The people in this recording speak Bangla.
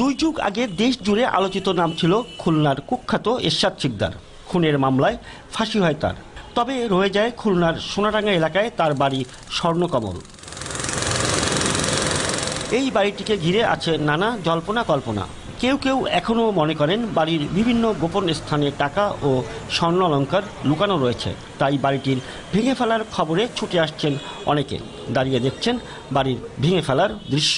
দুই যুগ আগে দেশ জুড়ে আলোচিত নাম ছিল খুলনার কুখ্যাত এরশাদ শিকদার খুনের মামলায় ফাঁসি হয় তার তবে রয়ে যায় খুলনার সোনাডাঙ্গা এলাকায় তার বাড়ি স্বর্ণকমল এই বাড়িটিকে ঘিরে আছে নানা জল্পনা কল্পনা কেউ কেউ এখনও মনে করেন বাড়ির বিভিন্ন গোপন স্থানে টাকা ও স্বর্ণ অলঙ্কার লুকানো রয়েছে তাই বাড়িটির ভেঙে ফেলার খবরে ছুটে আসছেন অনেকে দাঁড়িয়ে দেখছেন বাড়ির ভেঙে ফেলার দৃশ্য